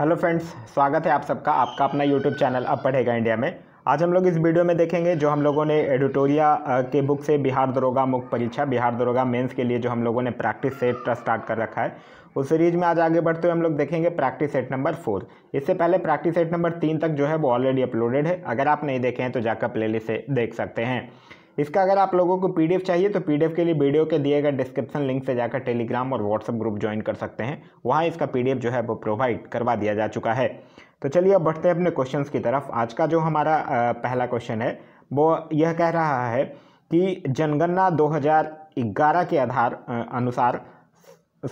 hello friends स्वागत है आप सबका आपका अपना यूट्यूब चैनल अब पढ़ेगा इंडिया में आज हम लोग इस वीडियो में देखेंगे जो हम लोगों ने एडिटोरिया के बुक से बिहार दरोगा मुख्य परीक्षा बिहार दरोगा मेंस के लिए जो हम लोगों ने प्रैक्टिस सेट स्टार्ट कर रखा है उस सीरीज में आज आगे बढ़ते हुए हम लोग देखेंगे प्रैक्टिस सेट नंबर फोर इससे पहले प्रैक्टिस सेट नंबर तीन तक जो है वो ऑलरेडी अपलोडेड है अगर आप नहीं देखे हैं तो जाकर प्ले से देख सकते हैं इसका अगर आप लोगों को पीडीएफ चाहिए तो पीडीएफ के लिए वीडियो के दिए गए डिस्क्रिप्शन लिंक से जाकर टेलीग्राम और व्हाट्सअप ग्रुप ज्वाइन कर सकते हैं वहाँ इसका पीडीएफ जो है वो प्रोवाइड करवा दिया जा चुका है तो चलिए अब बढ़ते हैं अपने क्वेश्चन की तरफ आज का जो हमारा पहला क्वेश्चन है वो यह कह रहा है कि जनगणना दो के आधार अनुसार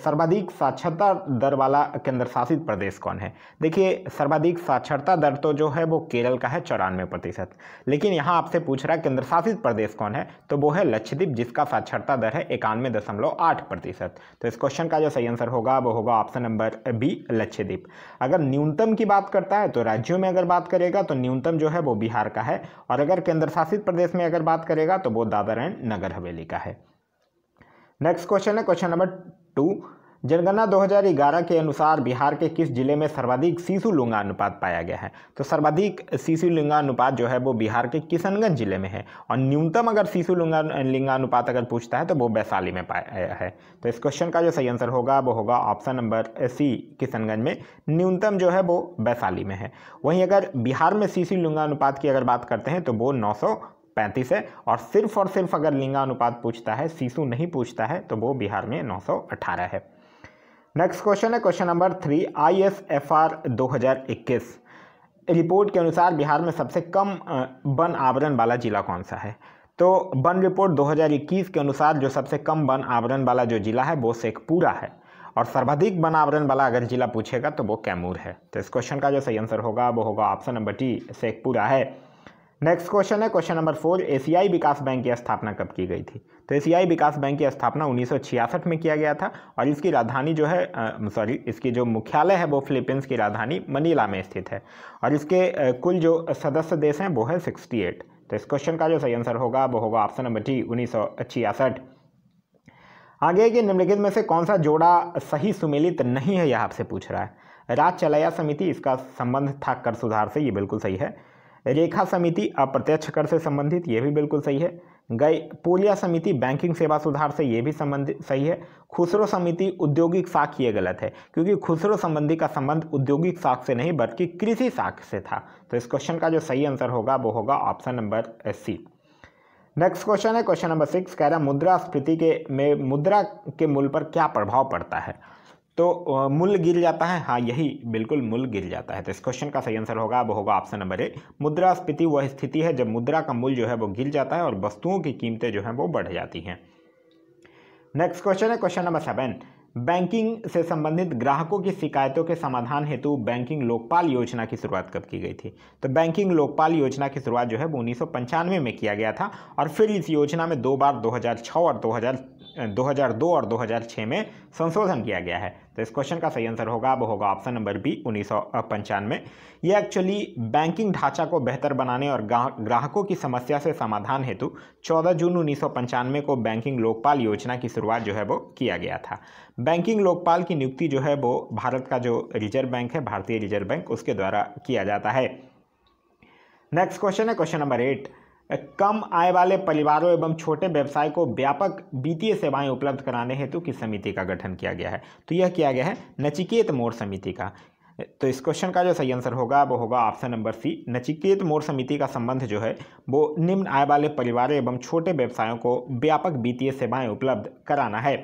सर्वाधिक साक्षरता दर वाला केंद्र शासित प्रदेश कौन है देखिए सर्वाधिक साक्षरता दर तो जो है वो केरल का है चौरानवे प्रतिशत लेकिन यहाँ आपसे पूछ रहा है केंद्र शासित प्रदेश कौन है तो वो है लक्षद्वीप जिसका साक्षरता दर है इक्यानवे दशमलव आठ प्रतिशत तो इस क्वेश्चन का जो सही आंसर होगा वो होगा ऑप्शन नंबर बी लक्षद्वीप अगर न्यूनतम की बात करता है तो राज्यों में अगर बात करेगा तो न्यूनतम जो है वो बिहार का है और अगर केंद्र शासित प्रदेश में अगर बात करेगा तो वो दादर एंड नगर हवेली का है नेक्स्ट क्वेश्चन है क्वेश्चन नंबर टू जनगणना 2011 के अनुसार बिहार के किस जिले में सर्वाधिक शिशु लिंगानुपात पाया गया है तो सर्वाधिक शिशु लिंगानुपात जो है वो बिहार के किशनगंज जिले में है और न्यूनतम अगर शिशु लिंगानुपात अगर पूछता है तो वो वैशाली में पाया है तो इस क्वेश्चन का जो सही आंसर होगा वो होगा ऑप्शन नंबर सी किशनगंज में न्यूनतम जो है वो वैशाली में है वहीं अगर बिहार में शिशु लिंगानुपात की अगर बात करते हैं तो वो नौ पैंतीस है और सिर्फ और सिर्फ अगर लिंगानुपात पूछता है शिशु नहीं पूछता है तो वो बिहार में नौ सौ अठारह है नेक्स्ट क्वेश्चन है question number three I S F R दो हज़ार इक्कीस रिपोर्ट के अनुसार बिहार में सबसे कम वन आवरण वाला जिला कौन सा है तो वन रिपोर्ट 2021 के अनुसार जो सबसे कम वन आवरण वाला जो जिला है वो शेखपुरा है और सर्वाधिक वन आवरण वाला अगर जिला पूछेगा तो वो कैमूर है तो इस क्वेश्चन का जो सही आंसर होगा वो होगा ऑप्शन नंबर टी शेखपुरा है नेक्स्ट क्वेश्चन है क्वेश्चन नंबर फोर एशियाई विकास बैंक की स्थापना कब की गई थी तो एशियाई विकास बैंक की स्थापना उन्नीस में किया गया था और इसकी राजधानी जो है सॉरी इसकी जो मुख्यालय है वो फिलीपींस की राजधानी मनीला में स्थित है और इसके कुल जो सदस्य देश हैं वो है सिक्सटी तो इस क्वेश्चन का जो सही आंसर होगा वो होगा ऑप्शन नंबर डी उन्नीस आगे कि निम्नलिखित में से कौन सा जोड़ा सही सुमेलित नहीं है यह आपसे पूछ रहा है राज चलाया समिति इसका संबंध था कर सुधार से ये बिल्कुल सही है रेखा समिति अप्रत्यक्ष कर से संबंधित ये भी बिल्कुल सही है गई पोलिया समिति बैंकिंग सेवा सुधार से ये भी संबंधित सही है खुसरो समिति औद्योगिक साख ये गलत है क्योंकि खुसरो संबंधी का संबंध औद्योगिक साख से नहीं बल्कि कृषि साख से था तो इस क्वेश्चन का जो सही आंसर होगा वो होगा option number C next question है क्वेश्चन नंबर सिक्स कह रहा मुद्रा स्फीति के में मुद्रा के मूल पर क्या प्रभाव पड़ता है तो मूल गिर जाता है हाँ यही बिल्कुल मूल गिर जाता है तो इस क्वेश्चन का सही आंसर होगा अब होगा ऑप्शन नंबर ए मुद्रास्फीति वह स्थिति है जब मुद्रा का मूल्य जो है वो गिर जाता है और वस्तुओं की कीमतें जो हैं वो बढ़ जाती हैं नेक्स्ट क्वेश्चन है क्वेश्चन नंबर सेवन बैंकिंग से संबंधित ग्राहकों की शिकायतों के समाधान हेतु बैंकिंग लोकपाल योजना की शुरुआत कब की गई थी तो बैंकिंग लोकपाल योजना की शुरुआत जो है वो उन्नीस में किया गया था और फिर इस योजना में दो बार 2006 और 2000 2002 और 2006 में संशोधन किया गया है तो इस क्वेश्चन का सही आंसर होगा वो होगा ऑप्शन नंबर बी उन्नीस ये एक्चुअली बैंकिंग ढांचा को बेहतर बनाने और ग्राहकों की समस्या से समाधान हेतु 14 जून उन्नीस को बैंकिंग लोकपाल योजना की शुरुआत जो है वो किया गया था बैंकिंग लोकपाल की नियुक्ति जो है वो भारत का जो रिजर्व बैंक है भारतीय रिजर्व बैंक उसके द्वारा किया जाता है नेक्स्ट क्वेश्चन है क्वेश्चन नंबर एट कम आय वाले परिवारों एवं छोटे व्यवसाय को व्यापक वित्तीय सेवाएं उपलब्ध कराने हेतु किस समिति का गठन किया गया है तो यह किया गया है नचिकेत मोड़ समिति का तो इस क्वेश्चन का जो सही आंसर होगा वो होगा option number C Nachiket Mor समिति का संबंध जो है वो निम्न आय वाले परिवारों एवं छोटे व्यवसायों को व्यापक वित्तीय सेवाएं उपलब्ध कराना है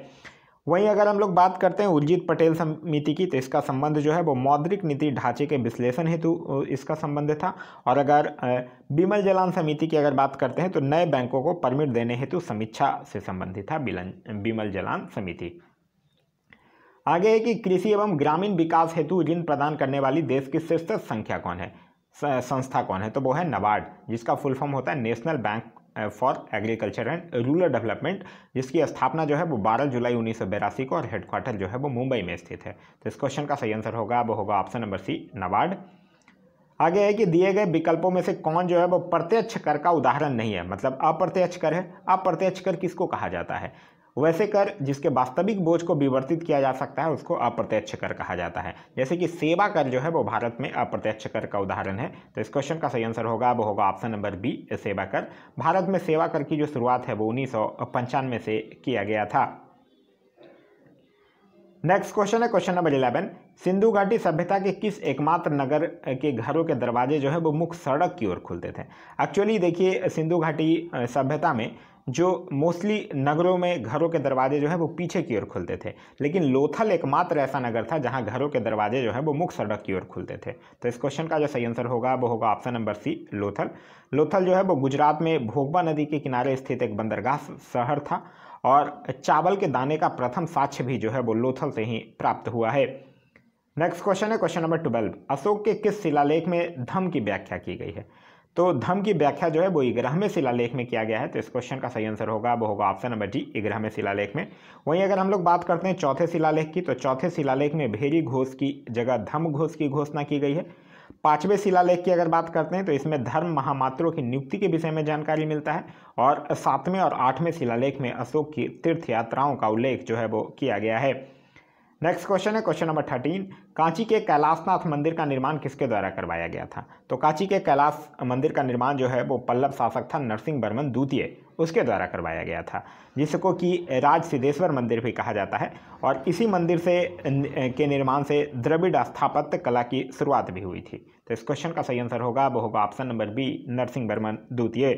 वहीं अगर हम लोग बात करते हैं उर्जित पटेल समिति की तो इसका संबंध जो है वो मौद्रिक नीति ढांचे के विश्लेषण हेतु इसका संबंध था और अगर बिमल जलान समिति की अगर बात करते हैं तो नए बैंकों को परमिट देने हेतु समीक्षा से संबंधित था बिमल जलान समिति आगे है कि कृषि एवं ग्रामीण विकास हेतु ऋण प्रदान करने वाली देश की शीर्ष संख्या कौन है संस्था कौन है तो वो है नबार्ड जिसका फुल फॉर्म होता है national bank for agriculture and rural development जिसकी स्थापना जो है वो 12 जुलाई उन्नीस को और हेडक्वार्टर जो है वो मुंबई में स्थित है तो इस क्वेश्चन का सही आंसर होगा वो होगा ऑप्शन नंबर सी नवाड आगे है कि दिए गए विकल्पों में से कौन जो है वो प्रत्यक्ष कर का उदाहरण नहीं है मतलब अप्रत्यक्ष कर है अप्रत्यक्ष कर किसको कहा जाता है वैसे कर जिसके वास्तविक बोझ को विवर्तित किया जा सकता है उसको अप्रत्यक्ष कर कहा जाता है जैसे कि सेवा कर जो है वो भारत में अप्रत्यक्ष कर का उदाहरण है तो इस क्वेश्चन का सही आंसर होगा वो होगा ऑप्शन नंबर बी सेवा कर भारत में सेवा कर की जो शुरुआत है वो उन्नीस से किया गया था नेक्स्ट क्वेश्चन है क्वेश्चन नंबर इलेवन सिंधु घाटी सभ्यता के किस एकमात्र नगर के घरों के दरवाजे जो है वो मुख्य सड़क की ओर खुलते थे एक्चुअली देखिए सिंधु घाटी सभ्यता में जो मोस्टली नगरों में घरों के दरवाजे जो है वो पीछे की ओर खुलते थे लेकिन लोथल एकमात्र ऐसा नगर था जहाँ घरों के दरवाजे जो है वो मुख्य सड़क की ओर खुलते थे तो इस क्वेश्चन का जो सही आंसर होगा वो होगा option number C Lothal Lothal जो है वो गुजरात में भोगवा नदी के किनारे स्थित एक बंदरगाह शहर था और चावल के दाने का प्रथम साक्ष्य भी जो है वो लोथल से ही प्राप्त हुआ है नेक्स्ट क्वेश्चन है क्वेश्चन नंबर ट्वेल्व अशोक के किस शिलालेख में धम की व्याख्या की गई है तो धम की व्याख्या जो है वो इग्रह में शिलालेख में किया गया है तो इस क्वेश्चन का सही आंसर होगा वो होगा ऑप्शन नंबर डी इग्रह में शिलालेख में वहीं अगर हम लोग बात करते हैं चौथे शिलालेख की तो चौथे शिलालेख में भेरी घोष की जगह धम घोष की घोषणा की गई है पांचवें शिलालेख की अगर बात करते हैं तो इसमें धर्म महामात्रों की नियुक्ति के विषय में जानकारी मिलता है और सातवें और आठवें शिलालेख में अशोक की तीर्थ यात्राओं का उल्लेख जो है वो किया गया है नेक्स्ट क्वेश्चन है क्वेश्चन नंबर थर्टीन कांची के कैलाशनाथ मंदिर का निर्माण किसके द्वारा करवाया गया था तो कांची के कैलाश मंदिर का निर्माण जो है वो पल्लव शासक था नरसिंह वर्मन द्वितीय उसके द्वारा करवाया गया था जिसको कि राज सिद्धेश्वर मंदिर भी कहा जाता है और इसी मंदिर से के निर्माण से द्रविड़ स्थापत्य कला की शुरुआत भी हुई थी तो इस क्वेश्चन का सही आंसर होगा वो होगा option number B Narasimha Varman द्वितीय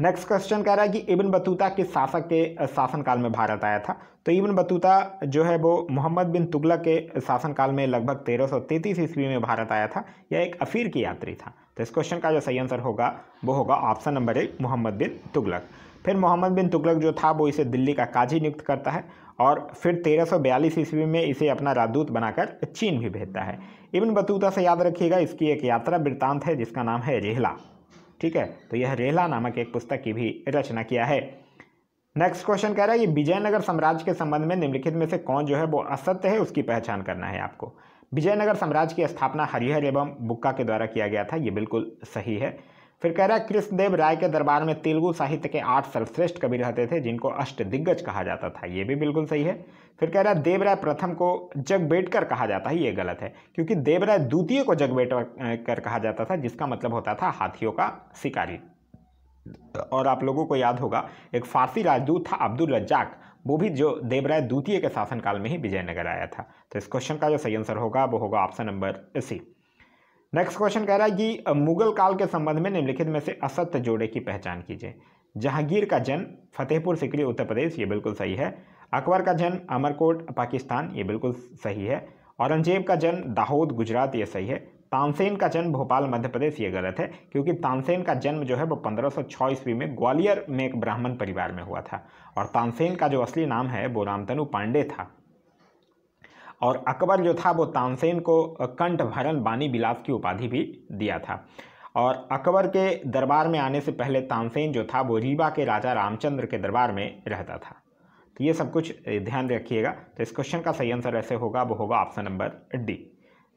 नेक्स्ट क्वेश्चन कह रहा है कि इबन बतूता किस शासक के शासनकाल में भारत आया था तो इबन बतूता जो है वो मोहम्मद बिन तुगलक के शासनकाल में लगभग तेरह सौ तैंतीस ईस्वी में भारत आया था यह एक अफीर की यात्री था तो इस क्वेश्चन का जो सही आंसर होगा वो होगा ऑप्शन नंबर एक मोहम्मद बिन तुगलक फिर मोहम्मद बिन तुगलक जो था वो इसे दिल्ली का काजी नियुक्त करता है और फिर बयालीस ईस्वी में इसे अपना राजदूत बनाकर चीन भी भेजता है इबन बतूता से याद रखिएगा इसकी एक यात्रा वृत्तांत है जिसका नाम है रेहला ठीक है तो यह रेला नामक एक पुस्तक की भी रचना किया है नेक्स्ट क्वेश्चन कह रहा है कि विजयनगर साम्राज्य के संबंध में निम्नलिखित में से कौन जो है वो असत्य है उसकी पहचान करना है आपको विजयनगर साम्राज्य की स्थापना हरिहर एवं बुक्का के द्वारा किया गया था ये बिल्कुल सही है फिर कह रहा है कृष्णदेव राय के दरबार में तेलुगु साहित्य के आठ सर्वश्रेष्ठ कवि रहते थे जिनको अष्ट दिग्गज कहा जाता था ये भी बिल्कुल सही है फिर कह रहा है देवराय प्रथम को जगबेटकर कहा जाता है ये गलत है क्योंकि देवराय द्वितीय को जगबेटकर कहा जाता था जिसका मतलब होता था हाथियों का शिकारी और आप लोगों को याद होगा एक फारसी राजदूत था अब्दुल रज्जाक वो भी जो देवराय द्वितीय के शासनकाल में ही विजयनगर आया था तो इस क्वेश्चन का जो सही आंसर होगा वो होगा option number C next question कह रहा है कि मुगल काल के संबंध में निम्नलिखित में से असत्य जोड़े की पहचान कीजिए जहांगीर का जन्म फतेहपुर सिकरी उत्तर प्रदेश ये बिल्कुल सही है अकबर का जन्म अमरकोट पाकिस्तान ये बिल्कुल सही है औरंगजेब का जन्म दाहोद गुजरात ये सही है तानसेन का जन्म भोपाल मध्य प्रदेश ये गलत है क्योंकि तानसेन का जन्म जो है वो पंद्रह ईस्वी में ग्वालियर में एक ब्राह्मण परिवार में हुआ था और तानसेन का जो असली नाम है वो रामतनु पांडे था और अकबर जो था वो तानसेन को कंठ भरन बानी बिलास की उपाधि भी दिया था और अकबर के दरबार में आने से पहले तानसेन जो था वो रीवा के राजा रामचंद्र के दरबार में रहता था तो ये सब कुछ ध्यान रखिएगा तो इस क्वेश्चन का सही आंसर ऐसे होगा वो होगा option number D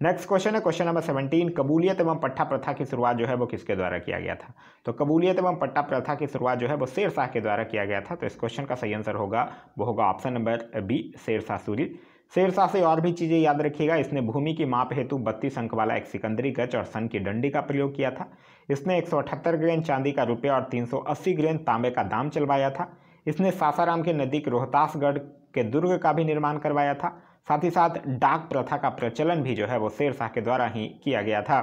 next question है क्वेश्चन नंबर सेवनटीन कबूलियत एवं पट्टा प्रथा की शुरुआत जो है वो किसके द्वारा किया गया था तो कबूलियत एवं पट्टा प्रथा की शुरुआत जो है वो शेर शाह के द्वारा किया गया था तो इस क्वेश्चन का सही आंसर होगा वो होगा ऑप्शन नंबर बी शेर शाह सूरी शेरशाह से और भी चीज़ें याद रखिएगा इसने भूमि की माप हेतु बत्तीस अंक वाला एक सिकंदरी गज और सन की डंडी का प्रयोग किया था इसने एक ग्रेन चांदी का रुपया और तीन ग्रेन तांबे का दाम चलवाया था इसने सासाराम के नदी के रोहतासगढ़ के दुर्ग का भी निर्माण करवाया था साथ ही साथ डाक प्रथा का प्रचलन भी जो है वो शेरशाह के द्वारा ही किया गया था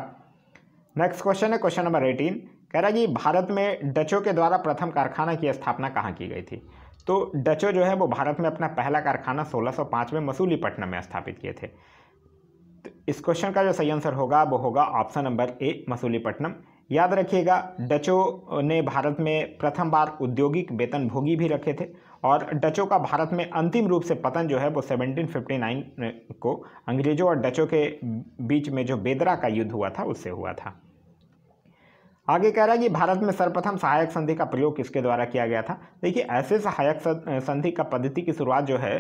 नेक्स्ट क्वेश्चन है क्वेश्चन नंबर एटीन कह रहा है कि भारत में डचों के द्वारा प्रथम कारखाना की स्थापना कहाँ की गई थी तो डचो जो है वो भारत में अपना पहला कारखाना 1605 में मसूलीपट्टनम में स्थापित किए थे तो इस क्वेश्चन का जो सही आंसर होगा वो होगा ऑप्शन नंबर ए मसूलीपट्टनम याद रखिएगा डचो ने भारत में प्रथम बार औद्योगिक वेतनभोगी भी रखे थे और डचों का भारत में अंतिम रूप से पतन जो है वो 1759 को अंग्रेज़ों और डचों के बीच में जो बेदरा का युद्ध हुआ था उससे हुआ था आगे कह रहा है कि भारत में सर्वप्रथम सहायक संधि का प्रयोग किसके द्वारा किया गया था देखिए ऐसे सहायक संधि का पद्धति की शुरुआत जो है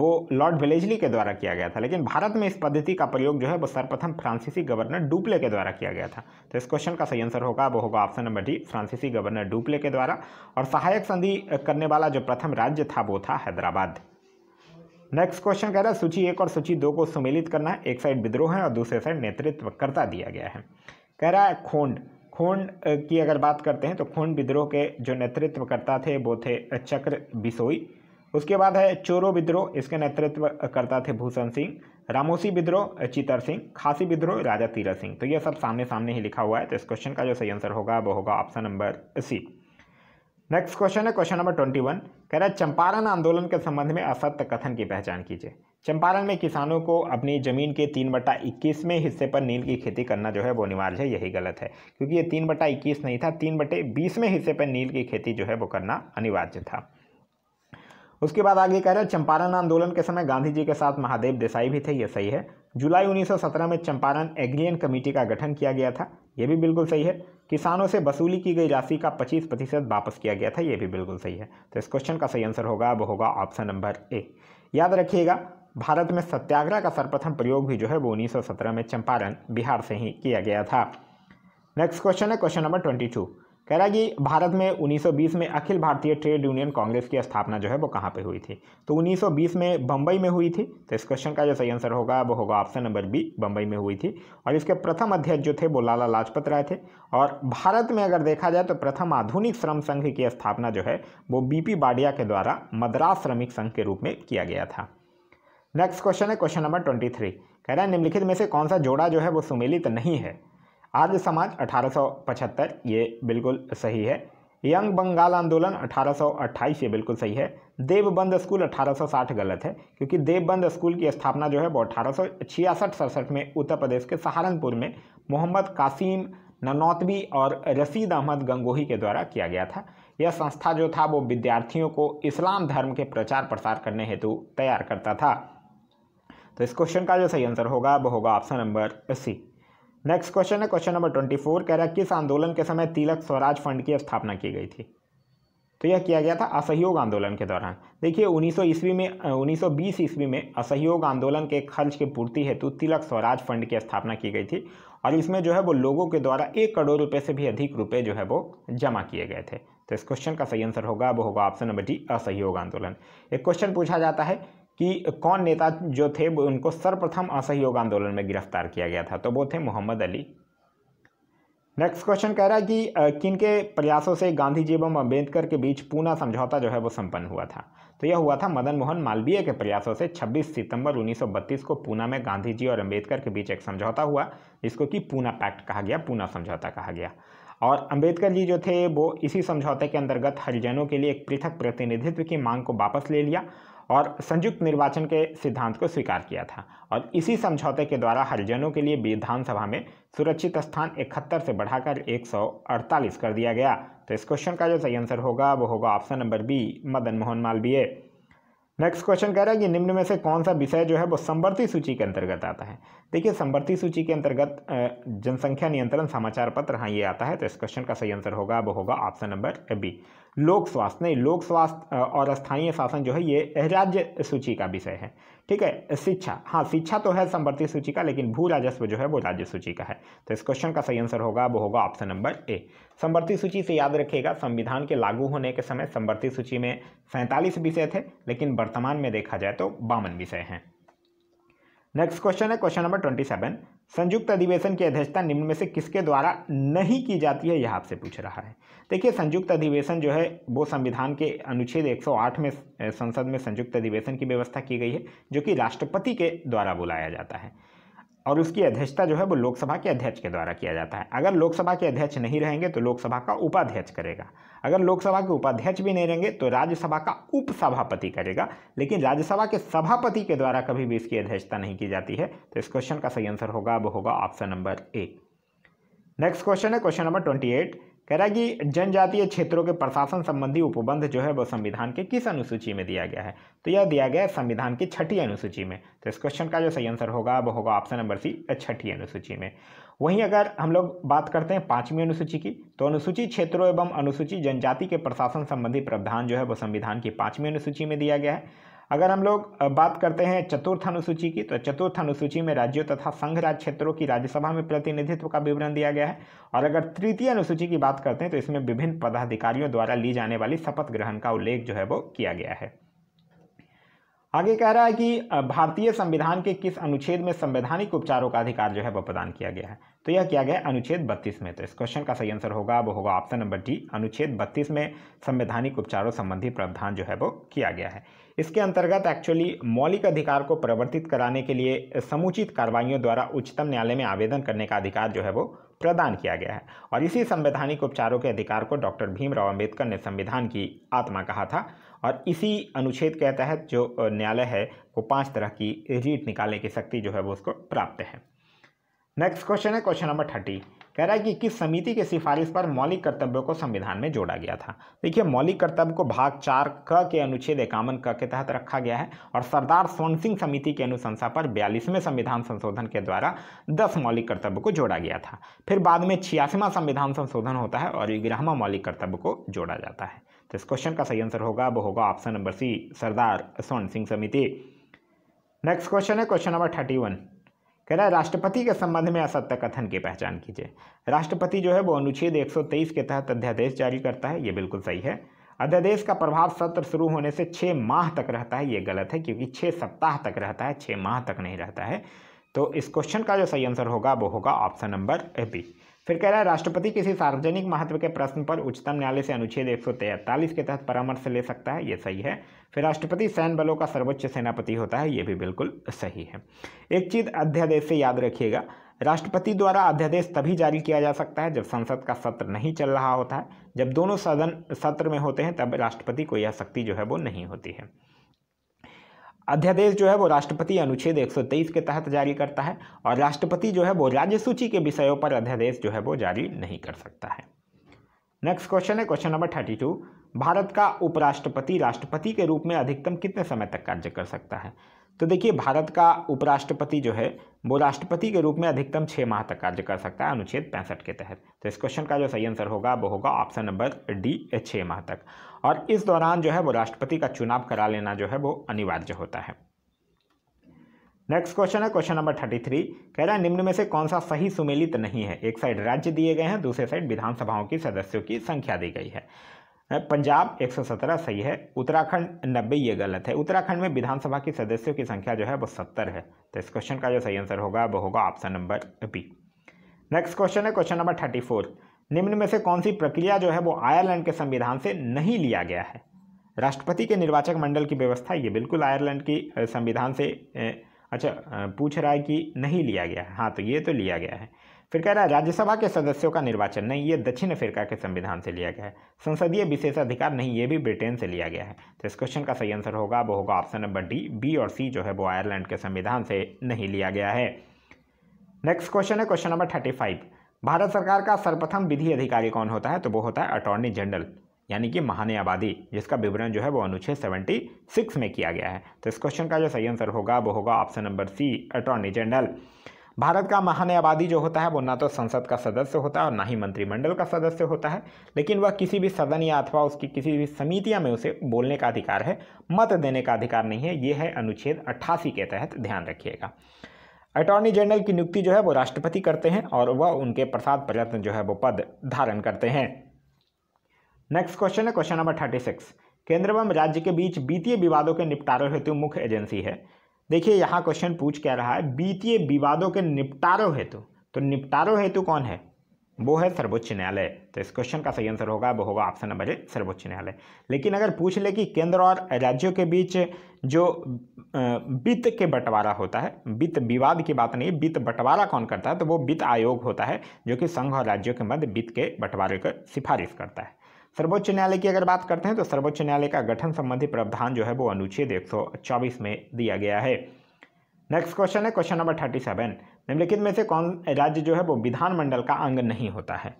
वो लॉर्ड विलेजली के द्वारा किया गया था लेकिन भारत में इस पद्धति का प्रयोग जो है वो सर्वप्रथम फ्रांसीसी गवर्नर डुप्ले के द्वारा किया गया था तो इस क्वेश्चन का सही आंसर होगा वो होगा ऑप्शन नंबर डी फ्रांसीसी गवर्नर डुप्ले के द्वारा और सहायक संधि करने वाला जो प्रथम राज्य था वो था हैदराबाद नेक्स्ट क्वेश्चन कह रहा है सूची एक और सूची दो को सुमेलित करना है एक साइड विद्रोह है और दूसरे साइड नेतृत्व करता दिया गया है कह रहा है खोंड खून की अगर बात करते हैं तो खून विद्रोह के जो नेतृत्व करता थे वो थे चक्र बिसोई उसके बाद है चोरो विद्रोह इसके नेतृत्व करता थे भूषण सिंह रामोसी विद्रोह चितर सिंह खासी विद्रोह राजा तीरथ सिंह तो ये सब सामने सामने ही लिखा हुआ है तो इस क्वेश्चन का जो सही आंसर होगा वो होगा option number C next question है क्वेश्चन नंबर ट्वेंटी वन कह रहा है चंपारण आंदोलन के संबंध में असत्य कथन की पहचान कीजिए चंपारण में किसानों को अपनी ज़मीन के तीन बटा इक्कीसवें हिस्से पर नील की खेती करना जो है वो अनिवार्य है यही गलत है क्योंकि ये तीन बटा इक्कीस नहीं था तीन बटे बीसवें हिस्से पर नील की खेती जो है वो करना अनिवार्य था उसके बाद आगे कह रहे हैं चंपारण आंदोलन के समय गांधी जी के साथ महादेव देसाई भी थे ये सही है जुलाई 1917 में चंपारण एग्रियन कमेटी का गठन किया गया था ये भी बिल्कुल सही है किसानों से वसूली की गई राशि का 25 प्रतिशत वापस किया गया था ये भी बिल्कुल सही है तो इस क्वेश्चन का सही आंसर होगा वो होगा ऑप्शन नंबर ए याद रखिएगा भारत में सत्याग्रह का सर्वप्रथम प्रयोग भी जो है वो उन्नीस में चंपारण बिहार से ही किया गया था नेक्स्ट क्वेश्चन है क्वेश्चन नंबर ट्वेंटी टू कह रहा है कि भारत में 1920 में अखिल भारतीय ट्रेड यूनियन कांग्रेस की स्थापना जो है वो कहाँ पे हुई थी तो 1920 में बम्बई में हुई थी तो इस क्वेश्चन का जो सही आंसर होगा वो होगा ऑप्शन नंबर बी बम्बई में हुई थी और इसके प्रथम अध्यक्ष जो थे वो लाला लाजपत राय थे और भारत में अगर देखा जाए तो प्रथम आधुनिक श्रम संघ की स्थापना जो है वो बी पी बाडिया के द्वारा मद्रास श्रमिक संघ के रूप में किया गया था नेक्स्ट क्वेश्चन है क्वेश्चन नंबर ट्वेंटी थ्री कह रहा है निम्नलिखित में से कौन सा जोड़ा जो है वो सुमेलित नहीं है आर्य समाज पचहत्तर ये बिल्कुल सही है यंग बंगाल आंदोलन 1828 ये बिल्कुल सही है देवबंद स्कूल 1860 गलत है क्योंकि देवबंद स्कूल की स्थापना जो है वो अठारह सौ में उत्तर प्रदेश के सहारनपुर में मोहम्मद कासिम ननौतवी और रसीद अहमद गंगोही के द्वारा किया गया था यह संस्था जो था वो विद्यार्थियों को इस्लाम धर्म के प्रचार प्रसार करने हेतु तैयार करता था तो इस क्वेश्चन का जो सही आंसर होगा वो होगा option number C next question है क्वेश्चन नंबर ट्वेंटी फोर कह रहा है किस आंदोलन के समय तिलक स्वराज फंड की स्थापना की गई थी तो यह किया गया था असहयोग आंदोलन के दौरान देखिए 1900 ईस्वी में 1920 ईस्वी में असहयोग आंदोलन के खर्च की पूर्ति हेतु तिलक स्वराज फंड की स्थापना की गई थी और इसमें जो है वो लोगों के द्वारा एक करोड़ रुपए से भी अधिक रुपए जो है वो जमा किए गए थे तो इस क्वेश्चन का सही आंसर होगा वो होगा ऑप्शन नंबर डी असहयोग आंदोलन एक क्वेश्चन पूछा जाता है कि कौन नेता जो थे उनको सर्वप्रथम असहयोग आंदोलन में गिरफ्तार किया गया था तो वो थे मोहम्मद अली नेक्स्ट क्वेश्चन कह रहा है कि किन के प्रयासों से गांधी जी एवं अम्बेडकर के बीच पूना समझौता जो है वो संपन्न हुआ था तो यह हुआ था मदन मोहन मालवीय के प्रयासों से 26 सितंबर 1932 को पूना में गांधी जी और अम्बेडकर के बीच एक समझौता हुआ जिसको कि पूना पैक्ट कहा गया पूना समझौता कहा गया और अम्बेडकर जी जो थे वो इसी समझौते के अंतर्गत हरिजनों के लिए एक पृथक प्रतिनिधित्व की मांग को वापस ले लिया और संयुक्त निर्वाचन के सिद्धांत को स्वीकार किया था और इसी समझौते के द्वारा हरिजनों के लिए विधानसभा में सुरक्षित स्थान इकहत्तर से बढ़ाकर एक कर दिया गया तो इस क्वेश्चन का जो सही आंसर होगा वो होगा option number B Madan Mohan Malviya next question कह रहा है कि निम्न में से कौन सा विषय जो है वो संवर्ती सूची के अंतर्गत आता है देखिए संवर्ती सूची के अंतर्गत जनसंख्या नियंत्रण समाचार पत्र हाँ ये आता है तो इस क्वेश्चन का सही आंसर होगा वो होगा ऑप्शन नंबर बी लोक स्वास्थ्य नहीं लोक स्वास्थ्य और स्थानीय शासन जो है ये राज्य सूची का विषय है ठीक है शिक्षा हाँ शिक्षा तो है संवर्ती सूची का लेकिन भू राजस्व जो है वो राज्य सूची का है तो इस क्वेश्चन का सही आंसर होगा वो होगा ऑप्शन नंबर ए संवर्ती सूची से याद रखिएगा संविधान के लागू होने के समय संवर्ती सूची में सैंतालीस विषय थे लेकिन वर्तमान में देखा जाए तो बावन विषय हैं नेक्स्ट क्वेश्चन है क्वेश्चन नंबर ट्वेंटी सेवन संयुक्त अधिवेशन की अध्यक्षता निम्न में से किसके द्वारा नहीं की जाती है यह आपसे पूछ रहा है देखिए संयुक्त अधिवेशन जो है वो संविधान के अनुच्छेद 108 में संसद में संयुक्त अधिवेशन की व्यवस्था की गई है जो कि राष्ट्रपति के द्वारा बुलाया जाता है और उसकी अध्यक्षता जो है वो लोकसभा के अध्यक्ष के द्वारा किया जाता है अगर लोकसभा के अध्यक्ष नहीं रहेंगे तो लोकसभा का उपाध्यक्ष करेगा अगर लोकसभा के उपाध्यक्ष भी नहीं रहेंगे तो राज्यसभा का उपसभापति करेगा लेकिन राज्यसभा के सभापति के द्वारा कभी भी इसकी अध्यक्षता नहीं की जाती है तो इस क्वेश्चन का सही आंसर होगा अब होगा option number A next question है क्वेश्चन नंबर ट्वेंटी एट कह रहा है कि जनजातीय क्षेत्रों के प्रशासन संबंधी उपबंध जो है वो संविधान के किस अनुसूची में दिया गया है तो यह दिया गया है संविधान की छठी अनुसूची में तो इस क्वेश्चन का जो सही आंसर होगा वो होगा ऑप्शन नंबर सी छठी अनुसूची में वहीं अगर हम लोग बात करते हैं पाँचवीं अनुसूची की तो अनुसूचित क्षेत्रों एवं अनुसूचित जनजाति के प्रशासन संबंधी प्रावधान जो है वो संविधान की पाँचवीं अनुसूची में दिया गया है अगर हम लोग बात करते हैं चतुर्थ अनुसूची की तो चतुर्थ अनुसूची में राज्यों तथा संघ राज्य क्षेत्रों की राज्यसभा में प्रतिनिधित्व का विवरण दिया गया है और अगर तृतीय अनुसूची की बात करते हैं तो इसमें विभिन्न पदाधिकारियों द्वारा ली जाने वाली शपथ ग्रहण का उल्लेख जो है वो किया गया है आगे कह रहा है कि भारतीय संविधान के किस अनुच्छेद में संवैधानिक उपचारों का अधिकार जो है वह प्रदान किया गया है तो यह किया गया अनुच्छेद 32 में तो इस क्वेश्चन का सही आंसर होगा वो होगा ऑप्शन नंबर डी अनुच्छेद 32 में संवैधानिक उपचारों संबंधी प्रावधान जो है वो किया गया है इसके अंतर्गत एक्चुअली मौलिक अधिकार को परिवर्तित कराने के लिए समुचित कार्रवाइयों द्वारा उच्चतम न्यायालय में आवेदन करने का अधिकार जो है वो प्रदान किया गया है और इसी संवैधानिक उपचारों के अधिकार को डॉक्टर भीमराव अम्बेडकर ने संविधान की आत्मा कहा था और इसी अनुच्छेद के तहत जो न्यायालय है वो पाँच तरह की रीट निकालने की शक्ति जो है वो उसको प्राप्त है नेक्स्ट क्वेश्चन है क्वेश्चन नंबर थर्टी कह रहा है कि किस समिति की सिफारिश पर मौलिक कर्तव्यों को संविधान में जोड़ा गया था देखिए मौलिक कर्तव्य को भाग चार क के अनुच्छेद एकावन क के तहत रखा गया है और सरदार सोन सिंह समिति की अनुशंसा पर बयालीसवें संविधान संशोधन के द्वारा दस मौलिक कर्तव्य को जोड़ा गया था फिर बाद में छियासीवां संविधान संशोधन होता है और ग्यारहवां मौलिक कर्तव्य को जोड़ा जाता है तो इस क्वेश्चन का सही आंसर होगा वो होगा ऑप्शन नंबर सी सरदार स्वर्ण सिंह समिति नेक्स्ट क्वेश्चन है क्वेश्चन नंबर थर्टी वन कह रहा है राष्ट्रपति के संबंध में असत्य कथन की पहचान कीजिए राष्ट्रपति जो है वो अनुच्छेद 123 के तहत अध्यादेश जारी करता है ये बिल्कुल सही है अध्यादेश का प्रभाव सत्र शुरू होने से छः माह तक रहता है ये गलत है क्योंकि छः सप्ताह तक रहता है छः माह तक नहीं रहता है तो इस क्वेश्चन का जो सही आंसर होगा वो होगा ऑप्शन नंबर बी फिर कह रहा है राष्ट्रपति किसी सार्वजनिक महत्व के प्रश्न पर उच्चतम न्यायालय से अनुच्छेद एक के तहत परामर्श ले सकता है ये सही है फिर राष्ट्रपति सैन्य बलों का सर्वोच्च सेनापति होता है ये भी बिल्कुल सही है एक चीज़ अध्यादेश से याद रखिएगा राष्ट्रपति द्वारा अध्यादेश तभी जारी किया जा सकता है जब संसद का सत्र नहीं चल रहा होता है जब दोनों सदन सत्र में होते हैं तब राष्ट्रपति को यह शक्ति जो है वो नहीं होती है अध्यादेश जो है वो राष्ट्रपति अनुच्छेद 123 के तहत जारी करता है और राष्ट्रपति जो है वो राज्य सूची के विषयों पर अध्यादेश जो है वो जारी नहीं कर सकता है नेक्स्ट क्वेश्चन है question number thirty two Bharat का उपराष्ट्रपति राष्ट्रपति के रूप में अधिकतम कितने समय तक कार्य कर सकता है तो देखिए भारत का उपराष्ट्रपति जो है वो राष्ट्रपति के रूप में अधिकतम छः माह तक कार्य कर सकता है अनुच्छेद पैंसठ के तहत तो इस क्वेश्चन का जो सही आंसर होगा वो होगा ऑप्शन नंबर डी छः माह तक और इस दौरान जो है वो राष्ट्रपति का चुनाव करा लेना जो है वो अनिवार्य होता है नेक्स्ट क्वेश्चन है क्वेश्चन नंबर थर्टी थ्री कह रहा है निम्न में से कौन सा सही सुमेलित नहीं है एक साइड राज्य दिए गए हैं दूसरे साइड विधानसभाओं की सदस्यों की संख्या दी गई है पंजाब 117 सही है उत्तराखंड 90 ये गलत है उत्तराखंड में विधानसभा की सदस्यों की संख्या जो है वो 70 है तो इस क्वेश्चन का जो सही आंसर होगा वो होगा option number B next question है क्वेश्चन नंबर थर्टी फोर निम्न में से कौन सी प्रक्रिया जो है वो आयरलैंड के संविधान से नहीं लिया गया है राष्ट्रपति के निर्वाचक मंडल की व्यवस्था ये बिल्कुल आयरलैंड की संविधान से अच्छा पूछ रहा है कि नहीं लिया गया है हाँ तो ये तो लिया गया है फिर कह रहा है राज्यसभा के सदस्यों का निर्वाचन नहीं ये दक्षिण अफ्रीका के संविधान से लिया गया है संसदीय विशेषाधिकार नहीं ये भी ब्रिटेन से लिया गया है तो इस क्वेश्चन का सही आंसर होगा वो होगा ऑप्शन नंबर डी बी और सी जो है वो आयरलैंड के संविधान से नहीं लिया गया है नेक्स्ट क्वेश्चन है question number thirty five Bharat सरकार का सर्वप्रथम विधि अधिकारी कौन होता है तो वो होता है अटॉर्नी जनरल यानी कि महान्यायवादी जिसका विवरण जो है वो अनुच्छेद सेवेंटी सिक्स में किया गया है तो इस क्वेश्चन का जो सही आंसर होगा वो होगा option number C attorney general Bharat का महान्यायवादी जो होता है वो ना तो संसद का सदस्य होता है और ना ही मंत्रिमंडल का सदस्य होता है लेकिन वह किसी भी सदन या अथवा उसकी किसी भी समितियाँ में उसे बोलने का अधिकार है मत देने का अधिकार नहीं है ये है अनुच्छेद अट्ठासी के तहत ध्यान रखिएगा अटॉर्नी जनरल की नियुक्ति जो है वो राष्ट्रपति करते हैं और वह उनके प्रसाद प्रयत्न जो है वो पद धारण करते हैं नेक्स्ट क्वेश्चन है क्वेश्चन नंबर थर्टी सिक्स केंद्र एवं राज्य के बीच वित्तीय विवादों के निपटारे हेतु मुख्य एजेंसी है देखिए यहाँ क्वेश्चन पूछ क्या रहा है वित्तीय विवादों के निपटारो हेतु तो निपटारो हेतु कौन है वो है सर्वोच्च न्यायालय तो इस क्वेश्चन का सही आंसर होगा वो होगा ऑप्शन नंबर ए सर्वोच्च न्यायालय लेकिन अगर पूछ ले कि केंद्र और राज्यों के बीच जो वित्त के बंटवारा होता है वित्त विवाद की बात नहीं वित्त बंटवारा कौन करता है तो वो वित्त आयोग होता है जो कि संघ और राज्यों के मध्य वित्त के बंटवारे की सिफारिश करता है सर्वोच्च न्यायालय की अगर बात करते हैं तो सर्वोच्च न्यायालय का गठन संबंधी प्रावधान जो है वो अनुच्छेद एक में दिया गया है नेक्स्ट क्वेश्चन है क्वेश्चन नंबर थर्टी सेवन निम्नलिखित में से कौन राज्य जो है वो विधानमंडल का अंग नहीं होता है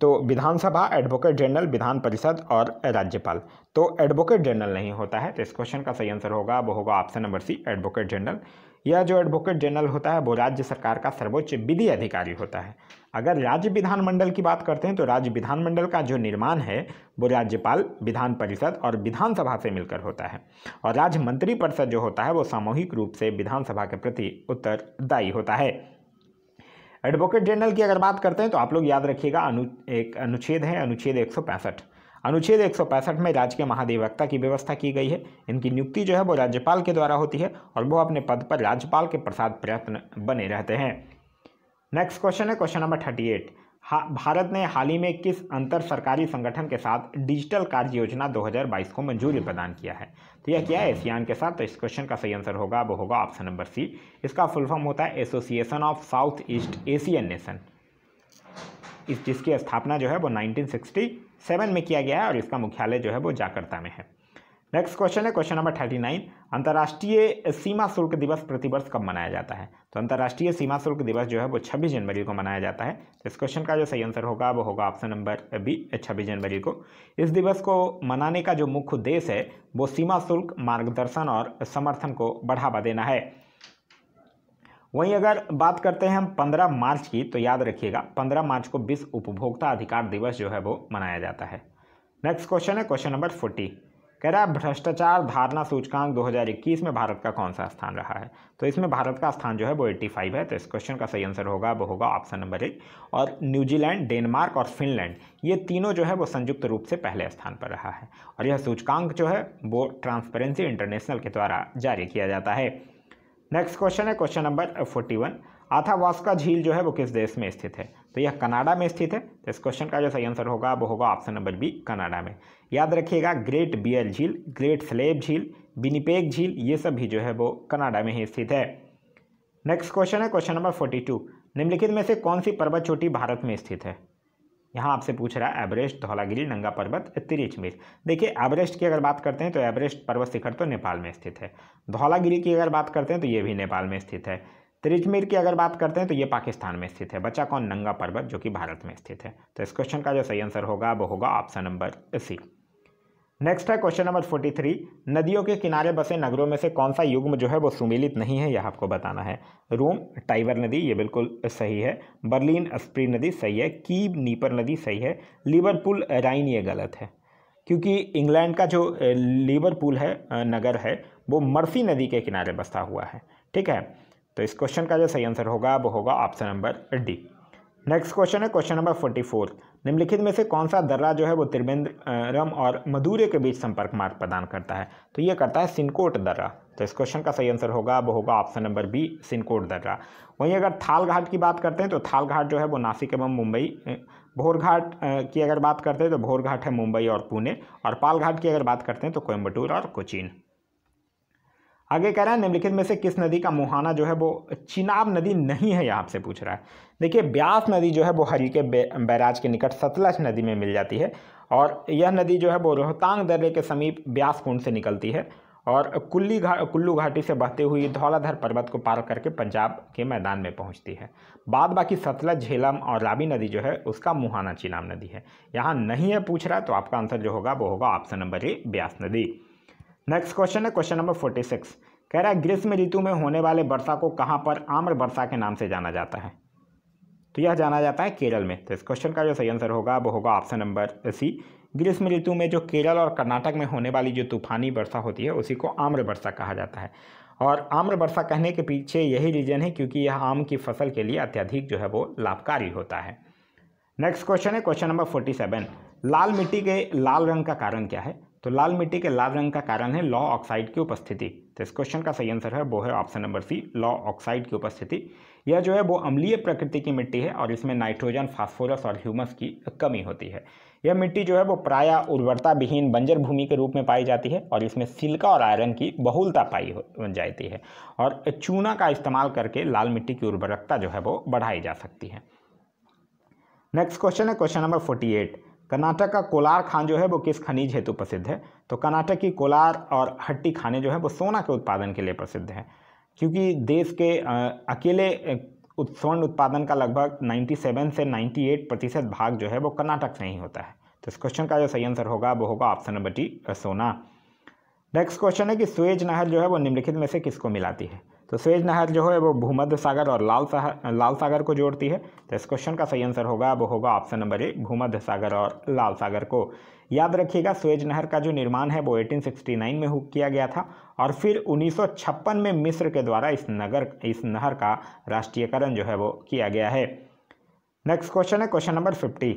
तो विधानसभा एडवोकेट जनरल विधान परिषद और राज्यपाल तो एडवोकेट जनरल नहीं होता है तो इस क्वेश्चन का सही आंसर होगा वो होगा option number C advocate general यह जो एडवोकेट जनरल होता है वो राज्य सरकार का सर्वोच्च विधि अधिकारी होता है अगर राज्य विधानमंडल की बात करते हैं तो राज्य विधानमंडल का जो निर्माण है वो राज्यपाल विधान परिषद और विधानसभा से मिलकर होता है और राज्य मंत्री परिषद जो होता है वो सामूहिक रूप से विधानसभा के प्रति उत्तरदायी होता है एडवोकेट जनरल की अगर बात करते हैं तो आप लोग याद रखिएगा अनु एक अनुच्छेद है अनुच्छेद एक सौ पैंसठ अनुच्छेद एक में राज्य के महाधिवक्ता की व्यवस्था की गई है इनकी नियुक्ति जो है वो राज्यपाल के द्वारा होती है और वो अपने पद पर राज्यपाल के प्रसाद प्रयत्न बने रहते हैं नेक्स्ट क्वेश्चन है question number thirty eight Bharat ने हाल ही में किस अंतर सरकारी संगठन के साथ डिजिटल कार्य योजना 2022 को मंजूरी प्रदान किया है तो यह क्या है एशियान के साथ तो इस क्वेश्चन का सही आंसर होगा वो होगा ऑप्शन नंबर सी इसका फुल फॉर्म होता है Association of South East Asian Nation इस जिसकी स्थापना जो है वो 1960 सेवन में किया गया है और इसका मुख्यालय जो है वो जाकर्ता में है नेक्स्ट क्वेश्चन है क्वेश्चन नंबर थर्टी नाइन अंतर्राष्ट्रीय सीमा शुल्क दिवस प्रतिवर्ष कब मनाया जाता है तो अंतर्राष्ट्रीय सीमा शुल्क दिवस जो है वो छब्बीस जनवरी को मनाया जाता है तो इस क्वेश्चन का जो सही आंसर होगा वो होगा ऑप्शन नंबर बी छब्बीस जनवरी को इस दिवस को मनाने का जो मुख्य उद्देश्य है वो सीमा शुल्क मार्गदर्शन और समर्थन को बढ़ावा देना है वहीं अगर बात करते हैं हम पंद्रह मार्च की तो याद रखिएगा पंद्रह मार्च को विश्व उपभोक्ता अधिकार दिवस जो है वो मनाया जाता है नेक्स्ट क्वेश्चन है क्वेश्चन नंबर फोर्टी कह रहा है भ्रष्टाचार धारणा सूचकांक 2021 में भारत का कौन सा स्थान रहा है तो इसमें भारत का स्थान जो है वो 85 है तो इस क्वेश्चन का सही आंसर होगा वो होगा ऑप्शन नंबर एक और न्यूजीलैंड डेनमार्क और फिनलैंड ये तीनों जो है वो संयुक्त रूप से पहले स्थान पर रहा है और यह सूचकांक जो है वो ट्रांसपेरेंसी इंटरनेशनल के द्वारा जारी किया जाता है नेक्स्ट क्वेश्चन है question number forty one Athabasca झील जो है वो किस देश में स्थित है तो यह कनाडा में स्थित है तो इस क्वेश्चन का जो सही आंसर होगा वो होगा ऑप्शन नंबर बी कनाडा में याद रखिएगा ग्रेट बियर झील ग्रेट स्लेब झील बिनीपेग झील ये सब भी जो है वो कनाडा में ही स्थित है नेक्स्ट क्वेश्चन है क्वेश्चन नंबर फोर्टी टू निम्नलिखित में से कौन सी पर्वत चोटी भारत में स्थित है यहाँ आपसे पूछ रहा है एवरेस्ट धौलागिरी नंगा पर्वत तिरिचमिर देखिए एवरेस्ट की अगर बात करते हैं तो एवरेस्ट पर्वत शिखर तो नेपाल में स्थित है धौलागिरी की अगर बात करते हैं तो ये भी नेपाल में स्थित है तिरिचमिर की अगर बात करते हैं तो ये पाकिस्तान में स्थित है बच्चा कौन नंगा पर्वत जो कि भारत में स्थित है तो इस क्वेश्चन का जो सही आंसर होगा वो होगा ऑप्शन नंबर सी नेक्स्ट है क्वेश्चन नंबर फोर्टी थ्री नदियों के किनारे बसे नगरों में से कौन सा युग्म जो है वो सुमेलित नहीं है यह आपको बताना है रोम टाइवर नदी ये बिल्कुल सही है बर्लिन स्प्री नदी सही है कीब नीपर नदी सही है लिवरपूल राइन ये गलत है क्योंकि इंग्लैंड का जो लिवरपूल है नगर है वो मर्फी नदी के किनारे बसा हुआ है ठीक है तो इस क्वेश्चन का जो सही आंसर होगा वो होगा option number D next question है क्वेश्चन नंबर फोर्टी फोर निम्नलिखित में से कौन सा दर्रा जो है वो त्रिवेंद्रम और मदुरे के बीच संपर्क मार्ग प्रदान करता है तो ये करता है सिनकोट दर्रा तो इस क्वेश्चन का सही आंसर होगा वो होगा ऑप्शन नंबर बी सिनकोट दर्रा वहीं अगर थाल घाट की बात करते हैं तो थाल घाट जो है वो नासिक एवं मुंबई भोर घाट की अगर बात करते हैं तो भोर घाट है मुंबई और पुणे और पाल घाट की अगर बात करते हैं तो कोयम्बटूर और कोचीन आगे कह रहा है निम्नलिखित में से किस नदी का मुहाना जो है वो चिनाब नदी नहीं है यहाँ आपसे पूछ रहा है देखिए ब्यास नदी जो है वो हरी के बैराज के निकट सतलज नदी में मिल जाती है और यह नदी जो है वो रोहतांग दर्रे के समीप ब्यास कुंड से निकलती है और कुल्ली घा कुल्लू घाटी से बहते हुई धौलाधर पर्वत को पार करके पंजाब के मैदान में पहुंचती है बाद बाकी सतलज झेलम और राबी नदी जो है उसका मुहाना चिनाब नदी है यहाँ नहीं है पूछ रहा है तो आपका आंसर जो होगा वो होगा ऑप्शन नंबर ए ब्यास नदी नेक्स्ट क्वेश्चन है क्वेश्चन नंबर फोर्टी सिक्स कह रहा है ग्रीष्म ऋतु में होने वाले वर्षा को कहाँ पर आम्र वर्षा के नाम से जाना जाता है तो यह जाना जाता है केरल में तो इस क्वेश्चन का जो सही आंसर होगा वो होगा ऑप्शन नंबर सी ग्रीष्म ऋतु में जो केरल और कर्नाटक में होने वाली जो तूफानी वर्षा होती है उसी को आम्र वर्षा कहा जाता है और आम्र वर्षा कहने के पीछे यही रीजन है क्योंकि यह आम की फसल के लिए अत्यधिक जो है वो लाभकारी होता है नेक्स्ट क्वेश्चन है क्वेश्चन नंबर फोर्टी सेवन लाल मिट्टी के लाल रंग का कारण क्या है तो लाल मिट्टी के लाल रंग का कारण है लॉ ऑक्साइड की उपस्थिति तो इस क्वेश्चन का सही आंसर है वो है ऑप्शन नंबर सी लॉ ऑक्साइड की उपस्थिति यह जो है वो अम्लीय प्रकृति की मिट्टी है और इसमें नाइट्रोजन फास्फोरस और ह्यूमस की कमी होती है यह मिट्टी जो है वो प्राय उर्वरता विहीन बंजर भूमि के रूप में पाई जाती है और इसमें सिल्का और आयरन की बहुलता पाई जाती है और चूना का इस्तेमाल करके लाल मिट्टी की उर्वरकता जो है वो बढ़ाई जा सकती है नेक्स्ट क्वेश्चन है question number forty eight Karnataka का कोलार खान जो है वो किस खनिज हेतु प्रसिद्ध है तो कर्नाटक की कोलार और हट्टी खाने जो है वो सोना के उत्पादन के लिए प्रसिद्ध है क्योंकि देश के अकेले स्वर्ण उत्पादन का लगभग 97 से 98 प्रतिशत भाग जो है वो कर्नाटक से ही होता है तो इस क्वेश्चन का जो सही आंसर होगा वो होगा ऑप्शन नंबर डी सोना नेक्स्ट क्वेश्चन है कि सुएज नहर जो है वो निम्नलिखित में से किसको मिलाती है तो स्वेज नहर जो है वो भूमध्य सागर और लाल सागर लाल सागर को जोड़ती है तो इस क्वेश्चन का सही आंसर होगा वो होगा ऑप्शन नंबर ए भूमध्य सागर और लाल सागर को याद रखिएगा स्वेज नहर का जो निर्माण है वो 1869 में किया गया था और फिर 1956 में मिस्र के द्वारा इस नगर इस नहर का राष्ट्रीयकरण जो है वो किया गया है नेक्स्ट क्वेश्चन है क्वेश्चन नंबर फिफ्टी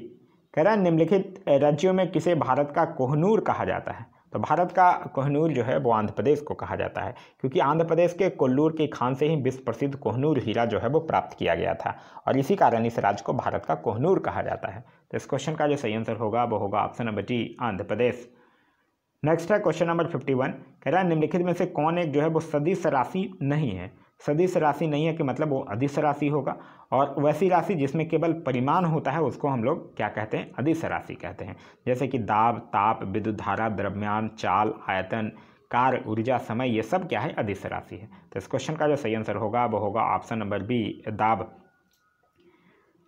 कह रहा है निम्नलिखित राज्यों में किसे भारत का कोहनूर कहा जाता है तो भारत का कोहनूर जो है वो आंध्र प्रदेश को कहा जाता है क्योंकि आंध्र प्रदेश के कोल्लूर की खान से ही विश्व प्रसिद्ध कोहनूर हीरा जो है वो प्राप्त किया गया था और इसी कारण इस राज्य को भारत का कोहनूर कहा जाता है तो इस क्वेश्चन का जो सही आंसर होगा वो होगा option number D Andhra Pradesh next है क्वेश्चन नंबर फिफ्टी वन कह रहा है निम्नलिखित में से कौन एक जो है वो सदी सरासी नहीं है सदिश राशि नहीं है कि मतलब वो अधिश राशि होगा और वैसी राशि जिसमें केवल परिमाण होता है उसको हम लोग क्या कहते हैं अधिश राशि कहते हैं जैसे कि दाब ताप विद्युत धारा द्रव्यमान चाल आयतन कार्य ऊर्जा समय ये सब क्या है अधिश राशि है तो इस क्वेश्चन का जो सही आंसर होगा वो होगा ऑप्शन नंबर बी दाब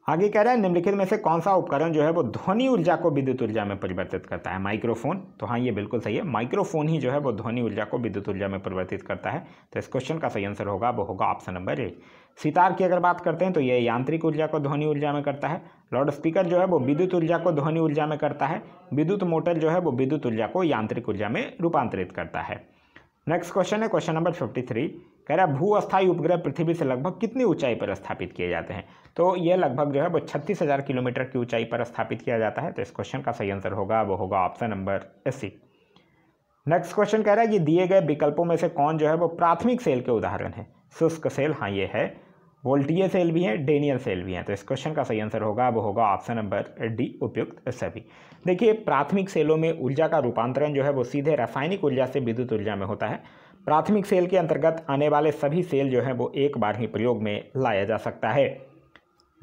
आगे कह रहा है निम्नलिखित में से कौन सा उपकरण जो है वो ध्वनि ऊर्जा को विद्युत ऊर्जा में परिवर्तित करता है माइक्रोफोन तो हाँ ये बिल्कुल सही है माइक्रोफोन ही जो है वो ध्वनि ऊर्जा को विद्युत ऊर्जा में परिवर्तित करता है तो इस क्वेश्चन का सही आंसर होगा वो होगा ऑप्शन नंबर एट सितार की अगर बात करते हैं तो ये यांत्रिक ऊर्जा को ध्वनि ऊर्जा में करता है लाउड स्पीकर जो है वो विद्युत ऊर्जा को ध्वनि ऊर्जा में करता है विद्युत मोटर जो है वो विद्युत ऊर्जा को यांत्रिक ऊर्जा में रूपांतरित करता है नेक्स्ट क्वेश्चन है क्वेश्चन नंबर फिफ्टी थ्री कह रहा है भू अस्थायी उपग्रह पृथ्वी से लगभग कितनी ऊंचाई पर स्थापित किए जाते हैं तो यह लगभग जो है वो छत्तीस हज़ार किलोमीटर की ऊंचाई पर स्थापित किया जाता है तो इस क्वेश्चन का सही आंसर होगा वो होगा option number C next question कह रहा है कि दिए गए विकल्पों में से कौन जो है वो प्राथमिक सेल के उदाहरण है शुष्क सेल हाँ ये है वोल्टीय सेल भी है डेनियल सेल भी हैं तो इस क्वेश्चन का सही आंसर होगा वो होगा ऑप्शन नंबर डी उपयुक्त सभी देखिए प्राथमिक सेलों में ऊर्जा का रूपांतरण जो है वो सीधे रासायनिक ऊर्जा से विद्युत ऊर्जा में होता है प्राथमिक सेल के अंतर्गत आने वाले सभी सेल जो हैं वो एक बार ही प्रयोग में लाया जा सकता है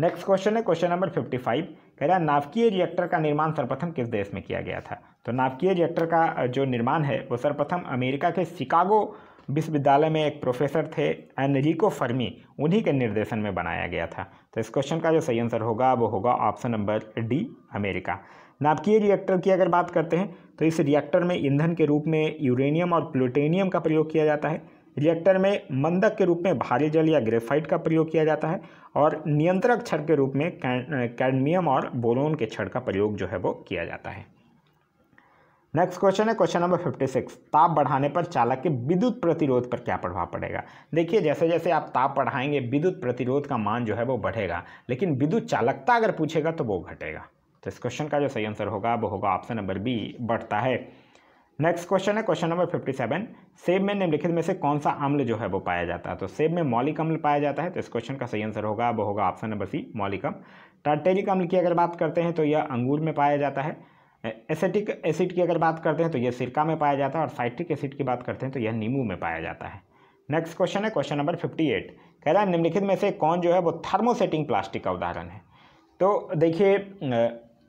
नेक्स्ट क्वेश्चन है क्वेश्चन नंबर फिफ्टी फाइव कह रहा है नावकीय रिएक्टर का निर्माण सर्वप्रथम किस देश में किया गया था तो नावकीय रिएक्टर का जो निर्माण है वो सर्वप्रथम अमेरिका के शिकागो विश्वविद्यालय में एक प्रोफेसर थे एनरिको फर्मी उन्हीं के निर्देशन में बनाया गया था तो इस क्वेश्चन का जो सही आंसर होगा वो होगा ऑप्शन नंबर डी अमेरिका नाभिकीय रिएक्टर की अगर बात करते हैं तो इस रिएक्टर में ईंधन के रूप में यूरेनियम और प्लूटेनियम का प्रयोग किया जाता है रिएक्टर में मंदक के रूप में भारी जल या ग्रेफाइट का प्रयोग किया जाता है और नियंत्रक छड़ के रूप में कैडमियम और बोरोन के क्षण का प्रयोग जो है वो किया जाता है नेक्स्ट क्वेश्चन है क्वेश्चन नंबर फिफ्टी सिक्स ताप बढ़ाने पर चालक के विद्युत प्रतिरोध पर क्या प्रभाव पड़ेगा देखिए जैसे जैसे आप ताप बढ़ाएंगे विद्युत प्रतिरोध का मान जो है वो बढ़ेगा लेकिन विद्युत चालकता अगर पूछेगा तो वो घटेगा तो इस क्वेश्चन का जो सही आंसर होगा वो होगा ऑप्शन नंबर बी बढ़ता है नेक्स्ट क्वेश्चन है क्वेश्चन नंबर फिफ्टी सेवन सेब में निम्नलिखित में से कौन सा अम्ल जो है वो पाया जाता है तो सेब में मौलिक अम्ल पाया जाता है तो इस क्वेश्चन का सही आंसर होगा वो होगा ऑप्शन नंबर सी मौलिक अम्ल टार्टेलिक अम्ल की अगर बात करते हैं तो यह अंगूर में पाया जाता है एसेटिक एसिड की अगर बात करते हैं तो यह सिरका में पाया जाता है और साइट्रिक एसिड की बात करते हैं तो यह नींबू में पाया जाता है नेक्स्ट क्वेश्चन है क्वेश्चन नंबर फिफ्टी एट कह रहा है निम्नलिखित में से कौन जो है वो थर्मोसेटिंग प्लास्टिक का उदाहरण है तो देखिए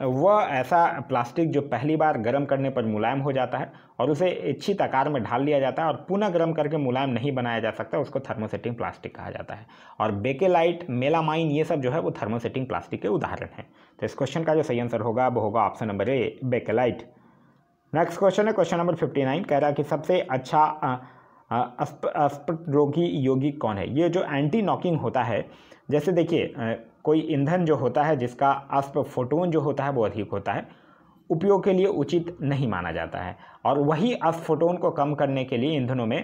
वह ऐसा प्लास्टिक जो पहली बार गर्म करने पर मुलायम हो जाता है और उसे इच्छित आकार में ढाल लिया जाता है और पुनः गर्म करके मुलायम नहीं बनाया जा सकता उसको थर्मोसेटिंग प्लास्टिक कहा जाता है और बेकेलाइट मेलामाइन ये सब जो है वो थर्मोसेटिंग प्लास्टिक के उदाहरण हैं तो इस क्वेश्चन का जो सही आंसर होगा वो होगा option number A bakelite next question है क्वेश्चन नंबर फिफ्टी नाइन कह रहा है कि सबसे अच्छा रोगी योगिक कौन है ये जो एंटी नॉकिंग होता है जैसे देखिए कोई ईंधन जो होता है जिसका अस्प फोटोन जो होता है वो अधिक होता है उपयोग के लिए उचित नहीं माना जाता है और वही अस्फोटोन को कम करने के लिए ईंधनों में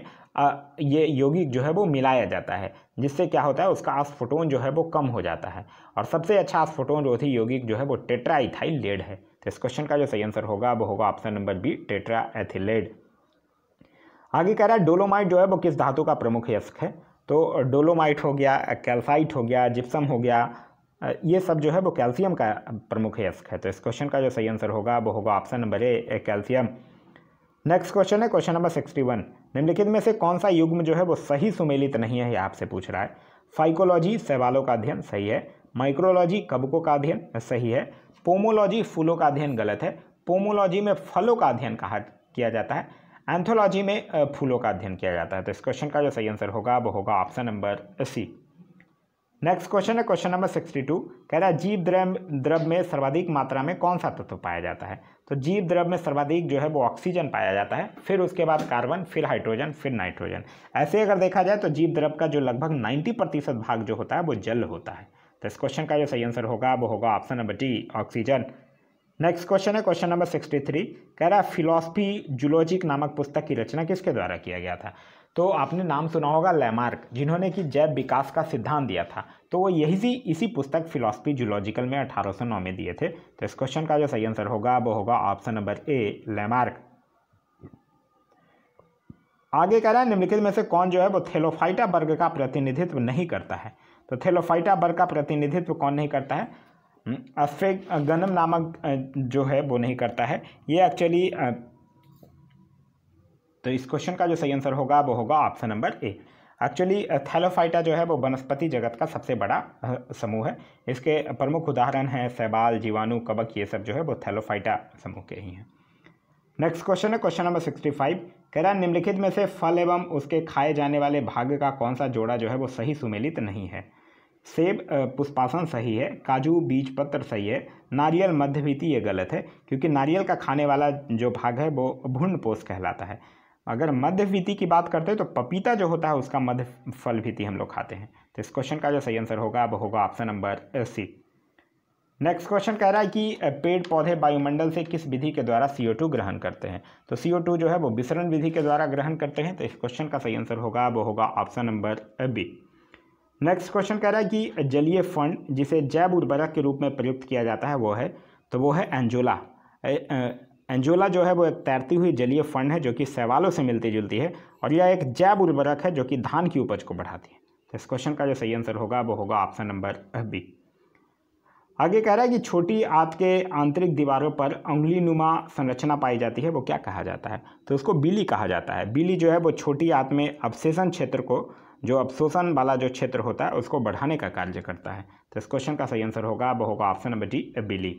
ये यौगिक जो है वो मिलाया जाता है जिससे क्या होता है उसका फोटोन जो है वो कम हो जाता है और सबसे अच्छा जो रोधी यौगिक जो है वो टेट्रा इथाइल लेड है तो इस क्वेश्चन का जो सही आंसर होगा वो होगा option number B tetra ethyl lead आगे कह रहा है डोलोमाइट जो है वो किस धातु का प्रमुख यस्क है तो डोलोमाइट हो गया कैल्साइट हो गया जिप्सम हो गया ये सब जो है वो कैल्शियम का प्रमुख यस्क है तो इस क्वेश्चन का जो सही आंसर होगा वो होगा option number A calcium next question है क्वेश्चन नंबर सिक्सटी वन निम्नलिखित में से कौन सा युग्म जो है वो सही सुमेलित नहीं है ये आपसे पूछ रहा है फाइकोलॉजी सवालों का अध्ययन सही है माइक्रोलॉजी कबकों का अध्ययन सही है पोमोलॉजी फूलों का अध्ययन गलत है पोमोलॉजी में फलों का अध्ययन कहा किया जाता है एंथोलॉजी में फूलों का अध्ययन किया जाता है तो इस क्वेश्चन का जो सही आंसर होगा वो होगा option number C next question है क्वेश्चन नंबर सिक्सटी टू कह रहा है जीव द्रव द्रव में सर्वाधिक मात्रा में कौन सा तत्व पाया जाता है तो जीव द्रव में सर्वाधिक जो है वो ऑक्सीजन पाया जाता है फिर उसके बाद कार्बन फिर हाइड्रोजन फिर नाइट्रोजन ऐसे अगर देखा जाए तो जीव द्रव का जो लगभग नाइन्टी प्रतिशत भाग जो होता है वो जल होता है तो इस क्वेश्चन का जो सही आंसर होगा वो होगा option number D oxygen next question है क्वेश्चन नंबर सिक्सटी थ्री कह रहा है फिलोसफी जुलॉजिक नामक पुस्तक की रचना किसके द्वारा किया गया था तो आपने नाम सुना होगा लैमार्क जिन्होंने कि जैव विकास का सिद्धांत दिया था तो वो यही इसी पुस्तक फिलोसफी जुलॉजिकल में नौ में दिए थे तो इस क्वेश्चन का जो सही आंसर होगा वो होगा ऑप्शन नंबर ए लैमार्क आगे कह रहा है निम्नलिखित में से कौन जो है वो थेलोफाइटा वर्ग का प्रतिनिधित्व नहीं करता है तो थेलोफाइटा वर्ग का प्रतिनिधित्व कौन नहीं करता है हम्म, अफेक गनम नामक जो है वो नहीं करता है ये एक्चुअली तो इस क्वेश्चन का जो सही आंसर होगा वो होगा option number A actually thallophyta जो है वो वनस्पति जगत का सबसे बड़ा समूह है इसके प्रमुख उदाहरण हैं सैबाल जीवाणु कबक ये सब जो है वो थैलोफाइटा समूह के ही हैं नेक्स्ट क्वेश्चन है क्वेश्चन नंबर सिक्सटी फाइव कह रहा निम्नलिखित में से फल एवं उसके खाए जाने वाले भाग का कौन सा जोड़ा जो है वो सही सुमेलित नहीं है सेब पुष्पासन सही है काजू बीज पत्र सही है नारियल मध्यभीति ये गलत है क्योंकि नारियल का खाने वाला जो भाग है वो भूर्ण पोष कहलाता है अगर मध्यभीति की बात करते हैं तो पपीता जो होता है उसका मध्य फल भीति हम लोग खाते हैं तो इस क्वेश्चन का जो सही आंसर होगा वो होगा option number C next question कह रहा है कि पेड़ पौधे वायुमंडल से किस विधि के द्वारा सी ग्रहण करते हैं तो सी जो है वो विसरण विधि के द्वारा ग्रहण करते हैं तो इस क्वेश्चन का सही आंसर होगा वो होगा option number B next question कह रहा है कि जलीय फंड जिसे जैव उर्वरक के रूप में प्रयुक्त किया जाता है वो है तो वो है एंजोला एंजोला जो है वो एक तैरती हुई जलीय फंड है जो कि सवालों से मिलती जुलती है और यह एक जैव उर्वरक है जो कि धान की उपज को बढ़ाती है तो इस क्वेश्चन का जो सही आंसर होगा वो होगा ऑप्शन नंबर बी आगे कह रहा है कि छोटी आंत के आंतरिक दीवारों पर नुमा संरचना पाई जाती है वो क्या कहा जाता है तो उसको बिली कहा जाता है बिली जो है वो छोटी आंत में अवशेषण क्षेत्र को जो अवशोषण वाला जो क्षेत्र होता है उसको बढ़ाने का कार्य करता है तो इस क्वेश्चन का सही आंसर होगा वो होगा ऑप्शन नंबर डी बिली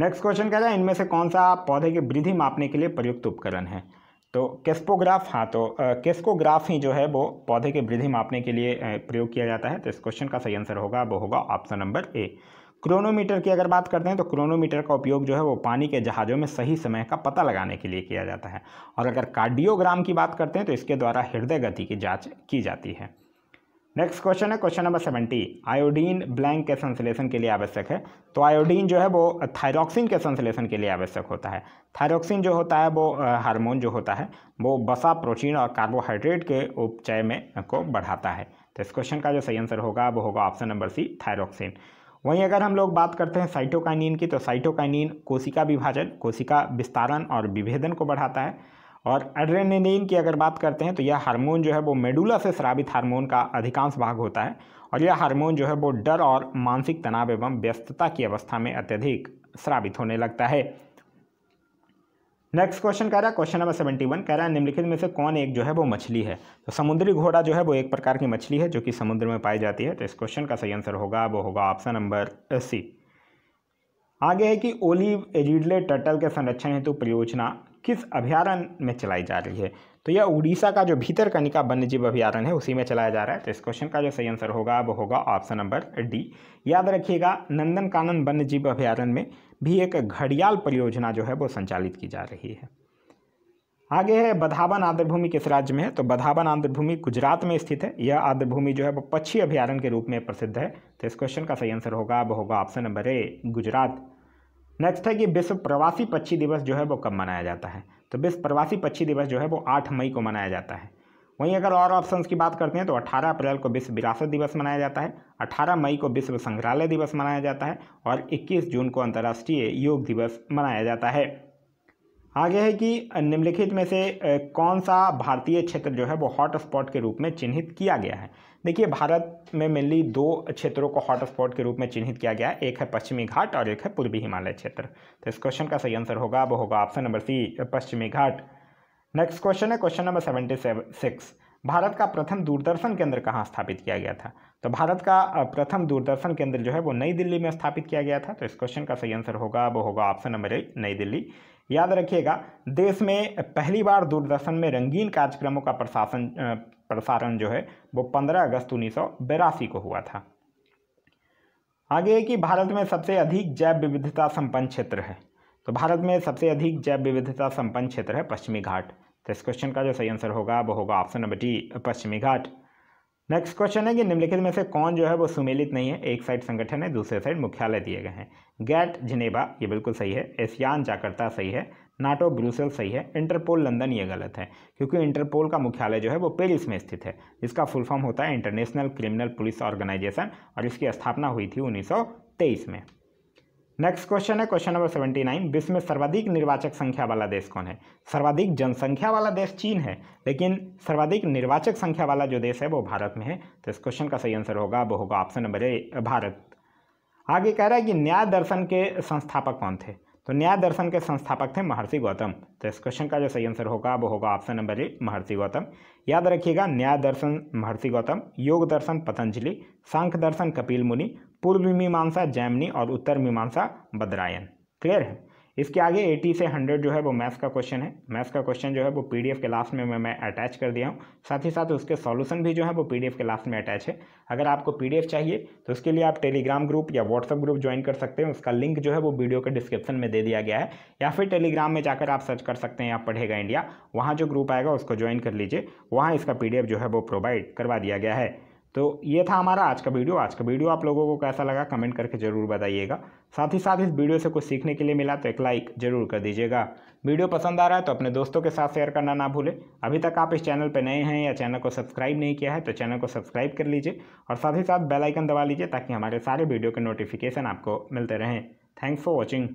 नेक्स्ट क्वेश्चन कह रहा है इनमें से कौन सा पौधे की वृद्धि मापने के लिए प्रयुक्त उपकरण है तो केस्पोग्राफ हाँ तो केस्कोग्राफ ही जो है वो पौधे के वृद्धि मापने के लिए प्रयोग किया जाता है तो इस क्वेश्चन का सही आंसर होगा वो होगा ऑप्शन नंबर ए क्रोनोमीटर की अगर बात करते हैं तो क्रोनोमीटर का उपयोग जो है वो पानी के जहाज़ों में सही समय का पता लगाने के लिए किया जाता है और अगर कार्डियोग्राम की बात करते हैं तो इसके द्वारा हृदय गति की जाँच की जाती है नेक्स्ट क्वेश्चन है question number seventy iodine blank के संश्लेषण के लिए आवश्यक है तो आयोडीन जो है वो थायरॉक्सिन के संश्लेषण के लिए आवश्यक होता है थायरॉक्सिन जो होता है वो हार्मोन जो होता है वो बसा प्रोटीन और कार्बोहाइड्रेट के उपचय में को बढ़ाता है तो इस क्वेश्चन का जो सही आंसर होगा वो होगा ऑप्शन नंबर सी थायरॉक्सिन वहीं अगर हम लोग बात करते हैं साइटोकाइनिन की तो साइटोकाइनिन कोशिका विभाजन कोशिका विस्तारण और विभेदन को बढ़ाता है और एड्रेनिन की अगर बात करते हैं तो यह हार्मोन जो है वो मेडुला से श्रावित हार्मोन का अधिकांश भाग होता है और यह हार्मोन जो है वो डर और मानसिक तनाव एवं व्यस्तता की अवस्था में अत्यधिक श्रावित होने लगता है नेक्स्ट क्वेश्चन कह रहा है क्वेश्चन नंबर सेवेंटी वन कह रहा है निम्नलिखित में से कौन एक जो है वो मछली है तो समुद्री घोड़ा जो है वो एक प्रकार की मछली है जो कि समुद्र में पाई जाती है तो इस क्वेश्चन का सही आंसर होगा वो होगा ऑप्शन नंबर सी आगे है कि ओलिव एजिडले टर्टल के संरक्षण हेतु परियोजना किस अभ्यारण्य में चलाई जा रही है तो यह उड़ीसा का जो भीतर कनिका वन्यजीव अभ्यारण है उसी में चलाया जा रहा है तो इस क्वेश्चन का जो सही आंसर होगा वो होगा ऑप्शन नंबर डी याद रखिएगा नंदन कानन वन्यजीव अभ्यारण्य में भी एक घड़ियाल परियोजना जो है वो संचालित की जा रही है आगे है बधावन भूमि किस राज्य में है तो बधावन भूमि गुजरात में स्थित है यह भूमि जो है वो पक्षी अभ्यारण्य के रूप में प्रसिद्ध है तो इस क्वेश्चन का सही आंसर होगा अब होगा option number A Gujarat next है कि विश्व प्रवासी पक्षी दिवस जो है वो कब मनाया जाता है तो विश्व प्रवासी पक्षी दिवस जो है वो आठ मई को मनाया जाता है वहीं अगर और ऑप्शंस की बात करते हैं तो 18 अप्रैल को विश्व विरासत दिवस मनाया जाता है 18 मई को विश्व संग्रहालय दिवस मनाया जाता है और 21 जून को अंतर्राष्ट्रीय योग दिवस मनाया जाता है आगे है कि निम्नलिखित में से कौन सा भारतीय क्षेत्र जो है वो हॉटस्पॉट के रूप में चिन्हित किया गया है देखिए भारत में मेनली दो क्षेत्रों को हॉटस्पॉट के रूप में चिन्हित किया गया है एक है पश्चिमी घाट और एक है पूर्वी हिमालय क्षेत्र तो इस क्वेश्चन का सही आंसर होगा वो होगा ऑप्शन नंबर सी पश्चिमी घाट नेक्स्ट क्वेश्चन है question number seventy six Bharat का प्रथम दूरदर्शन केंद्र कहाँ स्थापित किया गया था तो भारत का प्रथम दूरदर्शन केंद्र जो है वो नई दिल्ली में स्थापित किया गया था तो इस क्वेश्चन का सही आंसर होगा वो होगा ऑप्शन नंबर एट नई दिल्ली याद रखिएगा देश में पहली बार दूरदर्शन में रंगीन कार्यक्रमों का प्रशासन प्रसारण जो है वो पंद्रह अगस्त उन्नीस को हुआ था आगे कि भारत में सबसे अधिक जैव विविधता संपन्न क्षेत्र है तो भारत में सबसे अधिक जैव विविधता संपन्न क्षेत्र है पश्चिमी घाट तो इस क्वेश्चन का जो सही आंसर होगा वो होगा ऑप्शन नंबर डी पश्चिमी घाट नेक्स्ट क्वेश्चन है कि निम्नलिखित में से कौन जो है वो सुमेलित नहीं है एक साइड संगठन है दूसरे साइड मुख्यालय दिए गए हैं गैट जिनेबा ये बिल्कुल सही है एशियान जाकर्ता सही है नाटो ब्रूसेल सही है इंटरपोल लंदन ये गलत है क्योंकि इंटरपोल का मुख्यालय जो है वो पेरिस में स्थित है जिसका फुल फॉर्म होता है इंटरनेशनल क्रिमिनल पुलिस ऑर्गेनाइजेशन और इसकी स्थापना हुई थी उन्नीस में नेक्स्ट क्वेश्चन है क्वेश्चन नंबर सेवेंटी नाइन विश्व में सर्वाधिक निर्वाचक संख्या वाला देश कौन है सर्वाधिक जनसंख्या वाला देश चीन है लेकिन सर्वाधिक निर्वाचक संख्या वाला जो देश है वो भारत में है तो इस क्वेश्चन का सही आंसर होगा वो होगा ऑप्शन नंबर ए भारत आगे कह रहा है कि न्याय दर्शन के संस्थापक कौन थे तो न्याय दर्शन के संस्थापक थे महर्षि गौतम तो इस क्वेश्चन का जो सही आंसर होगा वो होगा ऑप्शन नंबर ए महर्षि गौतम याद रखिएगा न्याय दर्शन महर्षि गौतम योग दर्शन पतंजलि सांख्य दर्शन कपिल मुनि पूर्व मीमांसा जैमनी और उत्तर मीमांसा बद्रायन क्लियर है इसके आगे 80 से 100 जो है वो मैथ्स का क्वेश्चन है मैथ्स का क्वेश्चन जो है वो पीडीएफ के लास्ट में मैं, मैं अटैच कर दिया हूँ साथ ही साथ उसके सॉल्यूशन भी जो है वो पीडीएफ के लास्ट में अटैच है अगर आपको पीडीएफ चाहिए तो उसके लिए आप टेलीग्राम ग्रुप या व्हाट्सअप ग्रुप ज्वाइन कर सकते हैं उसका लिंक जो है वो वीडियो के डिस्क्रिप्शन में दे दिया गया है या फिर टेलीग्राम में जाकर आप सर्च कर सकते हैं आप पढ़ेगा इंडिया वहाँ जो ग्रुप आएगा उसको ज्वाइन कर लीजिए वहाँ इसका पी जो है वो प्रोवाइड करवा दिया गया है तो ये था हमारा आज का वीडियो आज का वीडियो आप लोगों को कैसा लगा कमेंट करके ज़रूर बताइएगा साथ ही साथ इस वीडियो से कुछ सीखने के लिए मिला तो एक लाइक ज़रूर कर दीजिएगा वीडियो पसंद आ रहा है तो अपने दोस्तों के साथ शेयर करना ना भूलें अभी तक आप इस चैनल पर नए हैं या चैनल को सब्सक्राइब नहीं किया है तो चैनल को सब्सक्राइब कर लीजिए और साथ ही साथ बेलाइकन दबा लीजिए ताकि हमारे सारे वीडियो के नोटिफिकेशन आपको मिलते रहें थैंक्स फॉर वॉचिंग